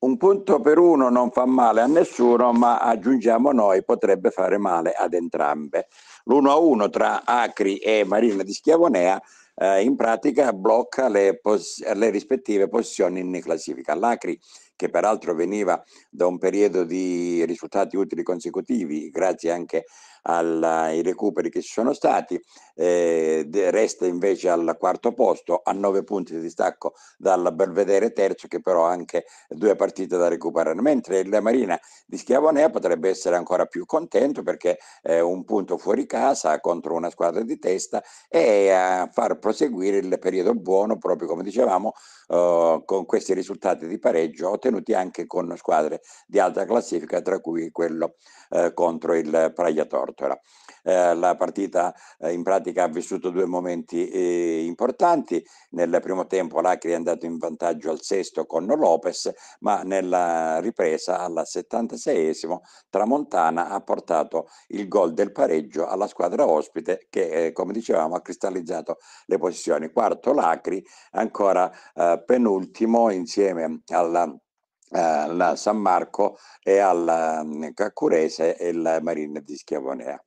un punto per uno non fa male a nessuno, ma aggiungiamo noi potrebbe fare male ad entrambe. L'1-1 tra Acri e Marina di Schiavonea eh, in pratica blocca le, pos- le rispettive posizioni in classifica. L'Acri che peraltro veniva da un periodo di risultati utili consecutivi, grazie anche ai recuperi che ci sono stati, eh, resta invece al quarto posto, a nove punti di distacco dal Belvedere terzo, che però ha anche due partite da recuperare, mentre la Marina di Schiavonea potrebbe essere ancora più contento perché è eh, un punto fuori casa contro una squadra di testa e a far proseguire il periodo buono, proprio come dicevamo, eh, con questi risultati di pareggio ottenuti ottenuti anche con squadre di alta classifica, tra cui quello eh, contro il Praia Tortora. Eh, la partita eh, in pratica ha vissuto due momenti eh, importanti. Nel primo tempo l'Acri è andato in vantaggio al sesto con Lopez, ma nella ripresa al 76esimo Tramontana ha portato il gol del pareggio alla squadra ospite che, eh, come dicevamo, ha cristallizzato le posizioni. Quarto l'Acri, ancora eh, penultimo insieme alla eh, la San Marco e al mm, Caccurese e la Marina di Schiavonea.